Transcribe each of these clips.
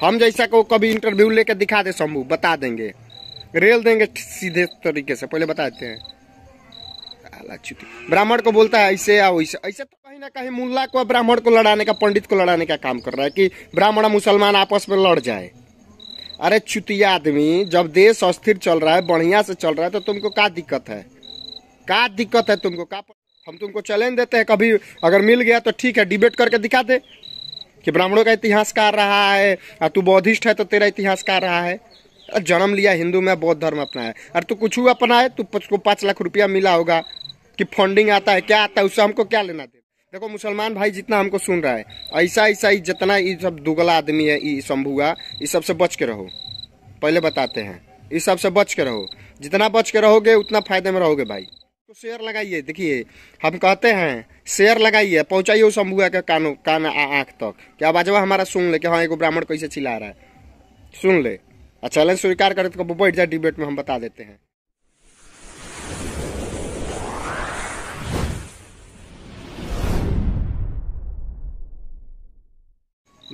हम जैसा को कभी इंटरव्यू लेकर दिखा दे शंभू बता देंगे रेल देंगे सीधे तरीके से पहले बता देते हैं ब्राह्मण को बोलता है ऐसे या वैसे ऐसे तो कहीं ना कहीं मुल्ला को ब्राह्मण को लड़ाने का पंडित को लड़ाने का काम कर रहा है कि ब्राह्मण मुसलमान आपस में लड़ जाए अरे चुतिया आदमी जब देश अस्थिर चल रहा है बढ़िया से चल रहा है तो तुमको क्या दिक्कत है क्या दिक्कत है तुमको क्या हम तुमको चैलेंज देते हैं कभी अगर मिल गया तो ठीक है डिबेट करके दिखा दे कि ब्राह्मणों का इतिहासकार रहा है और तू बौद्धिस्ट है तो तेरा इतिहासकार रहा है जन्म लिया हिंदू में बौद्ध धर्म अपना है अरे तू कुछ हुआ अपना है तो पाँच लाख रुपया मिला होगा कि फंडिंग आता है क्या आता है उससे हमको क्या लेना दे देखो मुसलमान भाई जितना हमको सुन रहा है ऐसा ऐसा ही जितना ये सब दुगला आदमी है ये शंभुआ इस सबसे बच के रहो पहले बताते हैं इस सबसे बच के रहो जितना बच के रहोगे उतना फायदे में रहोगे भाई को तो शेयर लगाइए देखिए हम कहते हैं शेयर लगाइए पहुँचाइए उस अम्बुआ के कानों कान आँख तक कि आवाजवा हमारा सुन ले कि हाँ एगो ब्राह्मण कैसे चिल्ला रहा है सुन ले और चैलेंज तो स्वीकार करे तो बैठ जाए डिबेट में हम बता देते हैं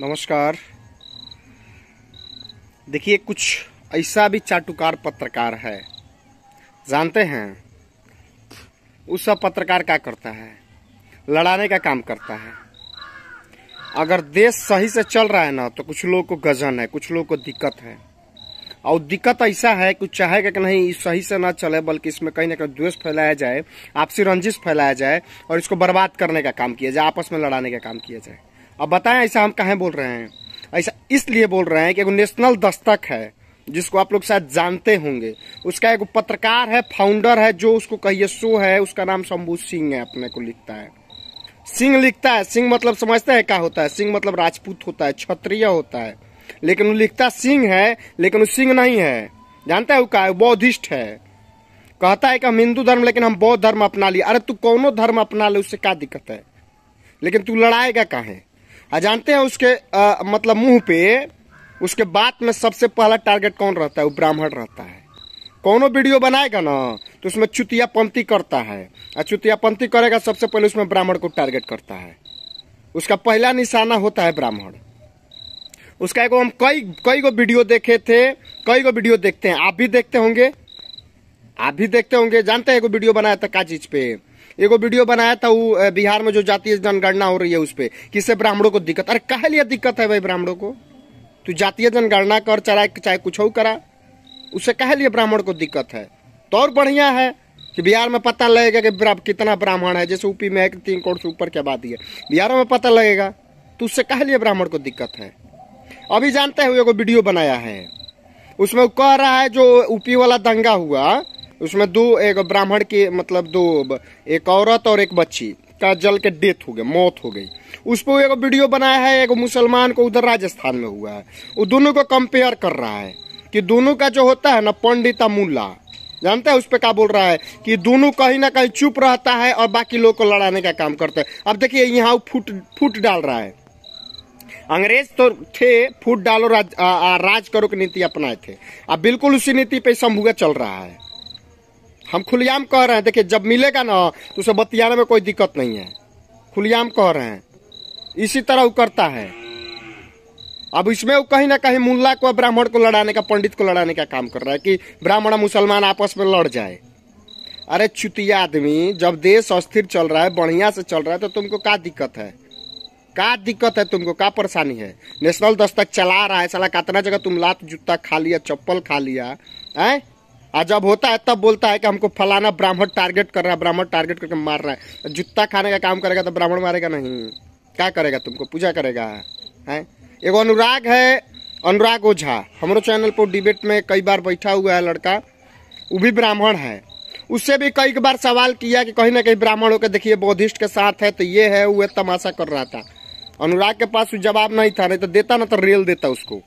नमस्कार देखिए कुछ ऐसा भी चाटुकार पत्रकार है जानते हैं उस सब पत्रकार क्या करता है लड़ाने का काम करता है अगर देश सही से चल रहा है ना तो कुछ लोगों को गजन है कुछ लोगों को दिक्कत है और दिक्कत ऐसा है कि चाहेगा कि नहीं सही से ना चले बल्कि इसमें कहीं ना कहीं द्वेष फैलाया जाए आपसी रंजिश फैलाया जाए और इसको बर्बाद करने का काम किया जाए आपस में लड़ाने का काम किया जाए अब बताएं ऐसा हम कहें बोल रहे हैं ऐसा इसलिए बोल रहे हैं कि नेशनल दस्तक है जिसको आप लोग शायद जानते होंगे उसका एक पत्रकार है फाउंडर है जो उसको कहिए शो है उसका नाम शंभू सिंह है अपने को लिखता है सिंह लिखता है सिंह मतलब समझते हैं क्या होता है सिंह मतलब राजपूत होता है क्षत्रिय होता है लेकिन वो लिखता सिंह है लेकिन वो सिंह नहीं है जानते हैं वो क्या है बौद्धिस्ट है कहता है कि हम हिंदू धर्म लेकिन हम बौद्ध धर्म अपना लिए अरे तू कौनो धर्म अपना ले उससे क्या दिक्कत है लेकिन तू लड़ाएगा है आ जानते हैं उसके आ, मतलब मुंह पे उसके बाद में सबसे पहला टारगेट कौन रहता है वो ब्राह्मण रहता है कोनो वीडियो बनाएगा ना तो उसमें पंथी करता है और चुतिया पंथी करेगा सबसे पहले उसमें ब्राह्मण को टारगेट करता है उसका पहला निशाना होता है ब्राह्मण उसका एक हम कई कई गो वीडियो देखे थे कई गो वीडियो देखते हैं आप भी देखते होंगे आप भी देखते होंगे जानते हैं एगो वीडियो बनाया था काजीज पे एगो वीडियो बनाया था वो बिहार में जो जातीय जनगणना हो रही है उस पर किससे ब्राह्मणों को दिक्कत अरे कहा लिया दिक्कत है भाई ब्राह्मणों को तू जातीय जनगणना कर चाहे चाहे कुछ करा उससे कह लिए ब्राह्मण को दिक्कत है तो और बढ़िया है कि बिहार में पता लगेगा कि कितना ब्राह्मण है जैसे यूपी में है कि तीन करोड़ से ऊपर क्या बात है बिहार में पता लगेगा तो उससे कह लिए ब्राह्मण को दिक्कत है अभी जानते हुए एगो वीडियो बनाया है उसमें कह रहा है जो यूपी वाला दंगा हुआ उसमें दो एक ब्राह्मण के मतलब दो एक औरत और एक बच्ची का जल के डेथ हो गया मौत हो गई उस पर एक वीडियो बनाया है एगो मुसलमान को उधर राजस्थान में हुआ है वो दोनों को कंपेयर कर रहा है कि दोनों का जो होता है ना पंडिता मुला जानते हैं उस पर क्या बोल रहा है कि दोनों कहीं ना कहीं चुप रहता है और बाकी लोग को लड़ाने का काम करते हैं अब देखिए यहाँ वो फूट फूट डाल रहा है अंग्रेज तो थे फूट डालो राज, आ, आ, राज करो की नीति अपनाए थे अब बिल्कुल उसी नीति पे समूह चल रहा है हम खुलियाम कह रहे हैं देखिए जब मिलेगा ना तो उसे बतियाने में कोई दिक्कत नहीं है खुलियाम कह रहे हैं इसी तरह वो करता है अब इसमें वो कहीं ना कहीं मुल्ला को ब्राह्मण को लड़ाने का पंडित को लड़ाने का काम कर रहा है कि ब्राह्मण मुसलमान आपस में लड़ जाए अरे चुतिया आदमी जब देश अस्थिर चल रहा है बढ़िया से चल रहा है तो तुमको क्या दिक्कत है क्या दिक्कत है तुमको क्या परेशानी है नेशनल दस्तक चला रहा है साला कितना जगह तुम लात जूता खा लिया चप्पल खा लिया है और जब होता है तब बोलता है कि हमको फलाना ब्राह्मण टारगेट कर रहा है ब्राह्मण टारगेट करके मार रहा है जूता खाने का काम करेगा तो ब्राह्मण मारेगा नहीं क्या करेगा तुमको पूजा करेगा है एगो अनुराग है अनुराग ओझा हमारे चैनल पर डिबेट में कई बार बैठा हुआ है लड़का वो भी ब्राह्मण है उससे भी कई बार सवाल किया कि कहीं ना कहीं ब्राह्मण होकर देखिए बौद्धिस्ट के साथ है तो ये है वो तमाशा कर रहा था अनुराग के पास जवाब नहीं था नहीं तो देता ना तो रेल देता उसको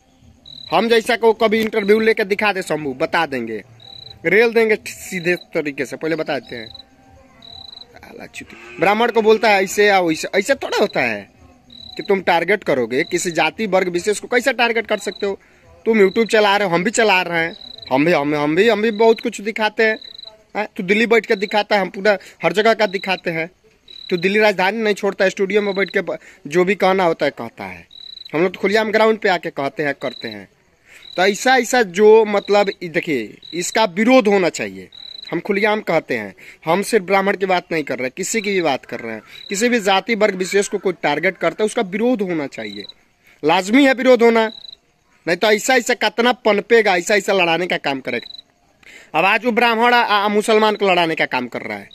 हम जैसा को कभी इंटरव्यू लेकर दिखा दे शंभू बता देंगे रेल देंगे सीधे तरीके से पहले बता देते हैं ब्राह्मण को बोलता है ऐसे या वैसे ऐसे थोड़ा होता है कि तुम टारगेट करोगे किसी जाति वर्ग विशेष को कैसे टारगेट कर सकते हो तुम यूट्यूब चला रहे हो हम भी चला रहे हैं हम भी हम हम भी हम भी बहुत कुछ दिखाते हैं है? हाँ, तू दिल्ली बैठ के दिखाता है हम पूरा हर जगह का दिखाते हैं तू दिल्ली राजधानी नहीं छोड़ता स्टूडियो में बैठ के जो भी कहना होता है कहता है हम लोग तो खुलियाम ग्राउंड पे आके कहते हैं करते हैं तो ऐसा ऐसा जो मतलब देखिए इसका विरोध होना चाहिए हम खुलेआम कहते हैं हम सिर्फ ब्राह्मण की बात नहीं कर रहे किसी की भी बात कर रहे हैं किसी भी जाति वर्ग विशेष को कोई टारगेट करता है उसका विरोध होना चाहिए लाजमी है विरोध होना नहीं तो ऐसा ऐसा कतना पनपेगा ऐसा ऐसा लड़ाने का काम करेगा अब आज वो ब्राह्मण मुसलमान को लड़ाने का काम कर रहा है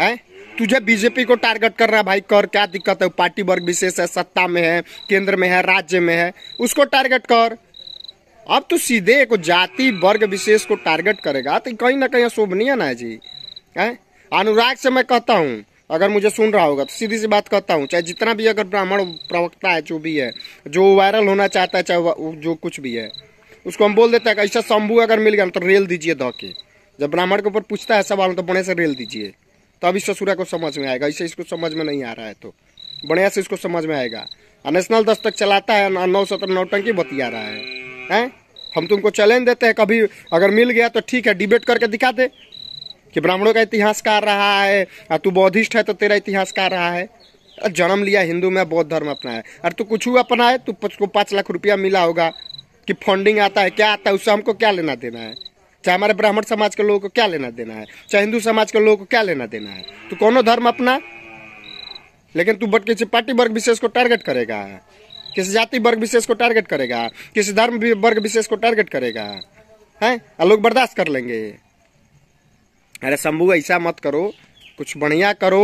हैं तुझे बीजेपी को टारगेट कर रहा है भाई कर क्या दिक्कत है पार्टी वर्ग विशेष है सत्ता में है केंद्र में है राज्य में है उसको टारगेट कर अब तो सीधे एक जाति वर्ग विशेष को टारगेट करेगा तो कहीं ना कहीं अशोभनीय ना है जी है अनुराग से मैं कहता हूँ अगर मुझे सुन रहा होगा तो सीधी सी बात कहता हूँ चाहे जितना भी अगर ब्राह्मण प्रवक्ता है जो भी है जो वायरल होना चाहता है चाहे जो कुछ भी है उसको हम बोल देते हैं ऐसा शंभू अगर मिल गया तो रेल दीजिए धो के जब ब्राह्मण के ऊपर पूछता है सवाल तो बड़े से रेल दीजिए तब इस ससुरा को समझ में आएगा इसे इसको समझ में नहीं आ रहा है तो बढ़िया से इसको समझ में आएगा नेशनल दस्तक चलाता है नौ सत्र नौटंकी बतिया रहा है हैं हम तुमको चैलेंज देते हैं कभी अगर मिल गया तो ठीक है डिबेट करके दिखा दे कि ब्राह्मणों का इतिहास इतिहासकार रहा है और तू बौद्धिस्ट है तो तेरा इतिहास इतिहासकार रहा है जन्म लिया हिंदू में बौद्ध धर्म अपना है अरे तू कुछ अपना है तू को पाँच लाख रुपया मिला होगा कि फंडिंग आता है क्या आता है उससे हमको क्या लेना देना है चाहे हमारे ब्राह्मण समाज के लोगों को क्या लेना देना है चाहे हिंदू समाज के लोगों को क्या लेना देना है तो कौनो धर्म अपना लेकिन तू बट किसी पार्टी वर्ग विशेष को टारगेट करेगा किसी जाति वर्ग विशेष को टारगेट करेगा किसी धर्म वर्ग विशेष को टारगेट करेगा है लोग बर्दाश्त कर लेंगे अरे शंभू ऐसा मत करो कुछ बढ़िया करो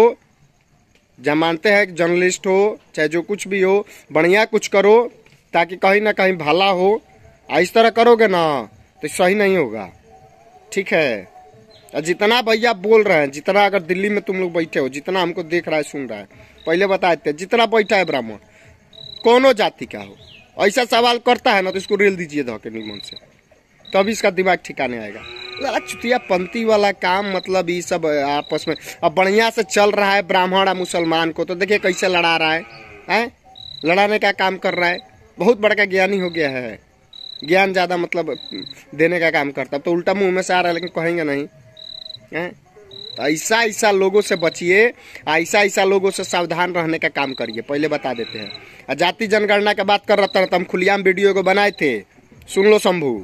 जब मानते हैं जर्नलिस्ट हो चाहे जो कुछ भी हो बढ़िया कुछ करो ताकि कहीं ना कहीं भला हो इस तरह करोगे ना तो सही नहीं होगा ठीक है जितना भैया बोल रहे हैं जितना अगर दिल्ली में तुम लोग बैठे हो जितना हमको देख रहा है सुन रहा है पहले बता देते जितना बैठा है ब्राह्मण कोनो जाति का हो ऐसा सवाल करता है ना तो इसको रेल दीजिए धोके निमन से तब इसका दिमाग ठिकाने आएगा चुतिया पंथी वाला काम मतलब ये सब आपस में अब बढ़िया से चल रहा है ब्राह्मण और मुसलमान को तो देखिए कैसे लड़ा रहा है हैं लड़ाने का काम कर रहा है बहुत बड़का ज्ञानी हो गया है ज्ञान ज़्यादा मतलब देने का काम करता है तो उल्टा मुंह में से आ रहा है लेकिन कहेंगे नहीं हैं तो ऐसा ऐसा लोगों से बचिए ऐसा ऐसा लोगों से सावधान रहने का काम करिए पहले बता देते हैं और जाति जनगणना का बात कर रहा था तो हम खुलियाम वीडियो को बनाए थे सुन लो शंभू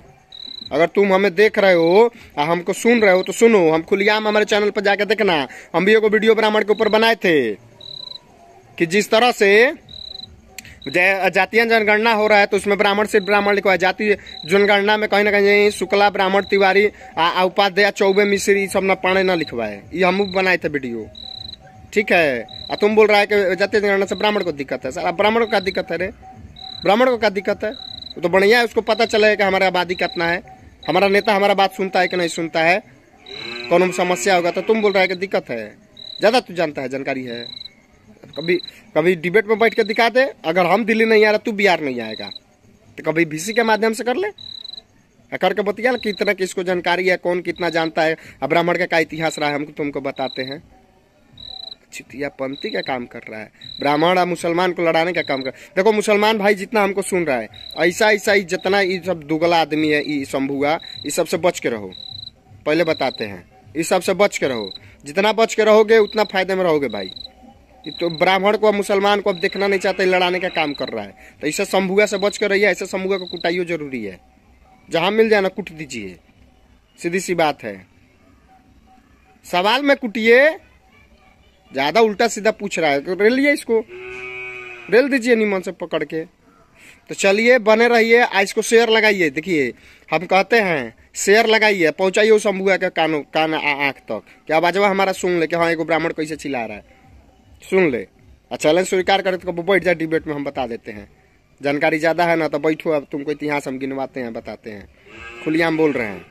अगर तुम हमें देख रहे हो और हमको सुन रहे हो तो सुनो हम खुलियाम हमारे चैनल पर जाकर देखना हम भी एगो वीडियो ब्राह्मण के ऊपर बनाए थे कि जिस तरह से जातीय जनगणना हो रहा है तो उसमें ब्राह्मण सिर्फ ब्राह्मण लिखा है जातीय जनगणना में कहीं ना कहीं शुक्ला ब्राह्मण तिवारी उपाध्याय चौबे मिश्री सब न पढ़े न लिखवाए ये हम बनाए थे वीडियो ठीक है और तुम बोल रहा है कि जातीय जनगणना से ब्राह्मण को दिक्कत है सर ब्राह्मण को क्या दिक्कत है रे ब्राह्मण को क्या दिक्कत है वो तो बढ़िया है उसको पता चले कि हमारा आबादी कितना है हमारा नेता हमारा बात सुनता है कि नहीं सुनता है कौन समस्या होगा तो तुम बोल रहा है कि दिक्कत है ज़्यादा तू जानता है जानकारी है कभी कभी डिबेट में बैठ कर दिखा दे अगर हम दिल्ली नहीं आ रहा तू बिहार नहीं आएगा तो कभी बीसी के माध्यम से कर ले करके बतिया ना कितना किसको जानकारी है कौन कितना जानता है अब ब्राह्मण का क्या इतिहास रहा है हमको तुमको बताते हैं पंथी का काम कर रहा है ब्राह्मण और मुसलमान को लड़ाने का काम कर देखो मुसलमान भाई जितना हमको सुन रहा है ऐसा ऐसा ही जितना ये सब दुगला आदमी है ये शंभुआ इस सबसे बच के रहो पहले बताते हैं इस सबसे बच के रहो जितना बच के रहोगे उतना फायदे में रहोगे भाई कि तो ब्राह्मण को अब मुसलमान को अब देखना नहीं चाहता लड़ाने का काम कर रहा है तो ऐसा शंभुआ से बच कर रहिए ऐसा शंभुआ को कुटाइयो जरूरी है जहाँ मिल जाए ना कुट दीजिए सीधी सी बात है सवाल में कुटिए ज़्यादा उल्टा सीधा पूछ रहा है तो रेल लिए इसको रेल दीजिए निमन से पकड़ के तो चलिए बने रहिए आज इसको शेयर लगाइए देखिए हम कहते हैं शेयर लगाइए पहुंचाइए शंभुआ के कानों कान आँख तक क्या बाजवा हमारा सुन ले कि हाँ एगो ब्राह्मण कैसे चिल्ला रहा है सुन ले और चैलेंज स्वीकार करे तो बैठ जाए डिबेट में हम बता देते हैं जानकारी ज़्यादा है ना तो बैठो अब तुमको इतिहास हम गिनवाते हैं बताते हैं खुलियाम बोल रहे हैं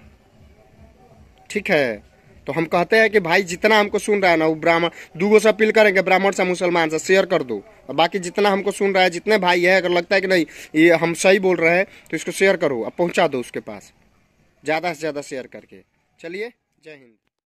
ठीक है तो हम कहते हैं कि भाई जितना हमको सुन रहा है ना वो ब्राह्मण दूगो से अपील करेंगे ब्राह्मण से मुसलमान से शेयर कर दो और बाकी जितना हमको सुन रहा है जितने भाई है अगर लगता है कि नहीं ये हम सही बोल रहे हैं तो इसको शेयर करो अब पहुँचा दो उसके पास ज़्यादा से ज़्यादा शेयर करके चलिए जय हिंद